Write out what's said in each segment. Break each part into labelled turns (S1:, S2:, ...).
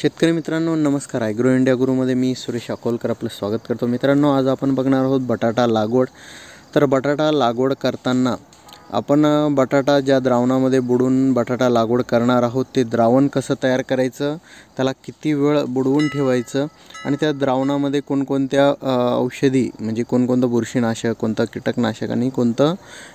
S1: शेतकरी मित्रांनो नमस्कार ॲग्रो इंडिया गुरुमध्ये मी सुरेश अकोलकर आपलं स्वागत करतो मित्रांनो आज आपण बघणार आहोत बटाटा लागवड तर बटाटा लागवड करताना आपण बटाटा ज्या द्रावणामध्ये बुडून बटाटा लागवड करणार आहोत ते द्रावण कसं तयार करायचं त्याला किती वेळ बुडवून ठेवायचं आणि त्या द्रावणामध्ये कोणकोणत्या औषधी म्हणजे कोणकोणतं बुरशीनाशक कोणतं कीटकनाशक आणि कोणतं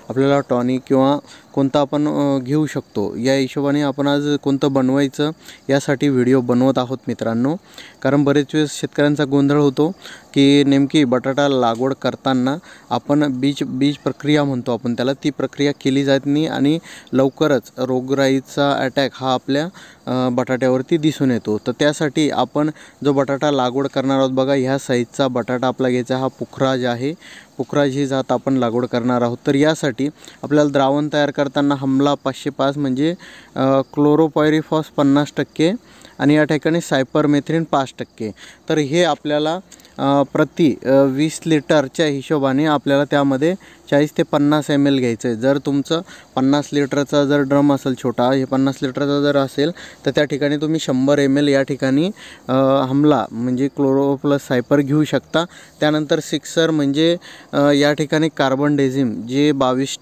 S1: आपल्याला टॉनिक किंवा कोणतं आपण घेऊ शकतो या हिशोबाने आपण आज कोणतं बनवायचं यासाठी व्हिडिओ बनवत आहोत मित्रांनो कारण बरेच वेळेस शेतकऱ्यांचा गोंधळ होतो की नेमकी बटाटा लागवड करताना आपण बीज बीज प्रक्रिया म्हणतो आपण त्याला ती प्रक्रिया प्रक्रिया केली जात नाही आणि लवकरच रोगराईचा अटॅक हा आपल्या बटाट्यावरती दिसून येतो तर त्यासाठी आपण जो बटाटा लागवड करणार आहोत बघा ह्या साईजचा बटाटा आपला घ्यायचा हा पुखराज आहे पुखराज ही जात आपण लागवड करणार आहोत तर यासाठी आपल्याला द्रावण तयार करताना हमला पाचशे पाच म्हणजे क्लोरोपायरिफॉस पन्नास टक्के आणि या ठिकाणी सायपरमेथ्रिन पाच टक्के तर हे आपल्याला प्रति वीस लिटरच्या हिशोबाने आपल्याला त्यामध्ये चाळीस ते पन्नास एम एल घ्यायचं आहे जर तुमचं पन्नास लिटरचा जर ड्रम असेल छोटा हे पन्नास लिटरचा जर असेल तर त्या ठिकाणी तुम्ही शंभर एम एल या ठिकाणी हमला म्हणजे क्लोरोप्लस सायपर घेऊ शकता त्यानंतर सिक्सर म्हणजे या ठिकाणी कार्बन डेझिम जे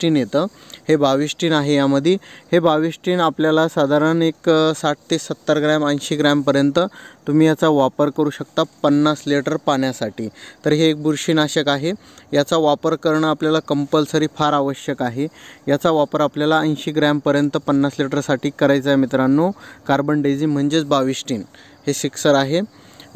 S1: टीन येतं हे टीन आहे यामध्ये हे टीन आपल्याला साधारण एक साठ ते सत्तर ग्रॅम ऐंशी ग्रॅमपर्यंत तुम्ही याचा वापर करू शकता पन्नास लिटर पाण्यासाठी तर हे एक बुरशीनाशक आहे याचा वापर करणं आपल्याला कम कंपल्सरी फार आवश्यक आहे याचा वापर आपल्याला ऐंशी ग्रॅमपर्यंत पन्नास लिटरसाठी करायचा आहे मित्रांनो कार्बन डेझी म्हणजेच बावीस हे सिक्सर आहे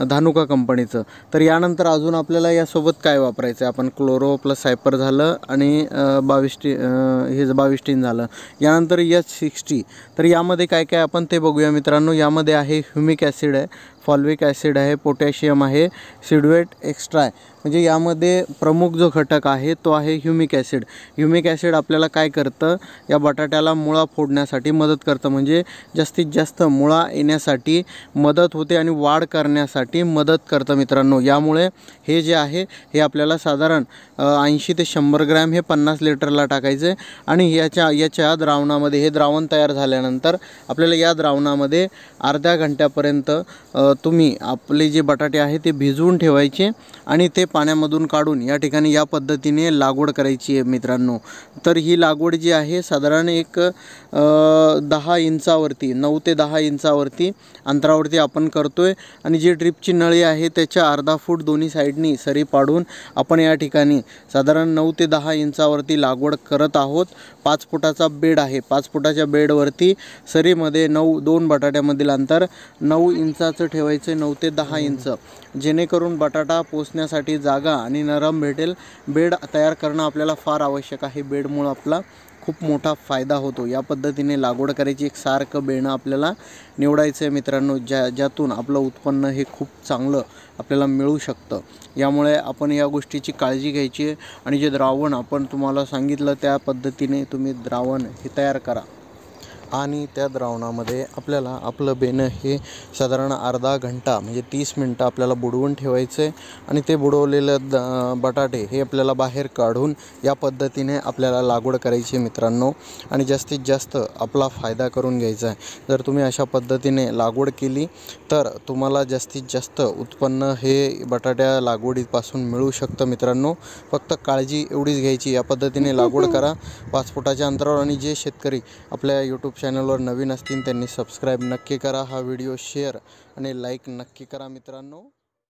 S1: धानुका कंपनीचं तर यानंतर अजून आपल्याला यासोबत काय वापरायचं आहे आपण क्लोरो प्लस सायपर झालं आणि बावीस टी हे बावीस झालं यानंतर एच सिक्स्टी तर यामध्ये काय काय आपण ते बघूया मित्रांनो यामध्ये आहे ह्युमिक ॲसिड आहे फॉल्विक ॲसिड आहे पोटॅशियम आहे सिडवेट एक्स्ट्रा आहे म्हणजे यामध्ये प्रमुख जो घटक आहे तो आहे ह्युमिक ॲसिड ह्युमिक ॲसिड आपल्याला काय करतं या बटाट्याला मुळा फोडण्यासाठी मदत करतं म्हणजे जास्तीत जास्त मुळा येण्यासाठी मदत होते आणि वाढ करण्यासाठी मदत करतं मित्रांनो यामुळे हे जे आहे हे आपल्याला साधारण ऐंशी ते शंभर ग्रॅम हे पन्नास लिटरला आहे आणि याच्या याच्या द्रावणामध्ये हे द्रावण तयार झाल्यानंतर आपल्याला या द्रावणामध्ये अर्ध्या घंट्यापर्यंत तुम्ही आपले जे बटाटे आहे ते भिजवून ठेवायचे आणि ते पाण्यामधून काढून या ठिकाणी या पद्धतीने लागवड करायची आहे मित्रांनो तर ही लागवड जी आहे साधारण एक दहा इंचावरती नऊ ते दहा इंचावरती अंतरावरती आपण करतो आहे आणि जी ड्रिपची नळी आहे त्याच्या अर्धा फूट दोन्ही साईडनी सरी पाडून आपण या ठिकाणी साधारण नऊ ते दहा इंचावरती लागवड करत आहोत पाच फुटाचा बेड आहे पाच फुटाच्या बेडवरती सरीमध्ये नऊ दोन बटाट्यामधील अंतर नऊ इंचाचं ठेव ठेवायचे नऊ ते दहा हो. इंच जेणेकरून बटाटा पोसण्यासाठी जागा आणि नरम भेटेल बेड तयार करणं आपल्याला फार आवश्यक आहे बेडमुळं आपला खूप मोठा फायदा होतो या पद्धतीने लागवड करायची एक सारखं बेणं आपल्याला निवडायचं आहे मित्रांनो ज्या ज्यातून आपलं उत्पन्न हे खूप चांगलं आपल्याला मिळू शकतं यामुळे आपण या गोष्टीची काळजी घ्यायची आहे आणि जे द्रावण आपण तुम्हाला सांगितलं त्या पद्धतीने तुम्ही द्रावण हे तयार करा आणि त्या द्रावणामध्ये आपल्याला आपलं बेणं हे साधारण अर्धा घंटा म्हणजे तीस मिनटं आपल्याला बुडवून ठेवायचं आहे आणि ते बुडवलेलं द बटाटे हे आपल्याला बाहेर काढून या पद्धतीने आपल्याला लागवड करायची मित्रांनो आणि जास्तीत जास्त आपला फायदा करून घ्यायचा आहे जर तुम्ही अशा पद्धतीने लागवड केली तर तुम्हाला जास्तीत जास्त उत्पन्न हे बटाट्या लागवडीपासून मिळू शकतं मित्रांनो फक्त काळजी एवढीच घ्यायची या पद्धतीने लागवड करा पाच फुटाच्या अंतरावर आणि जे शेतकरी आपल्या यूट्यूब चॅनलवर नवीन असतील त्यांनी सबस्क्राईब नक्की करा हा व्हिडिओ शेअर आणि लाईक नक्की करा मित्रांनो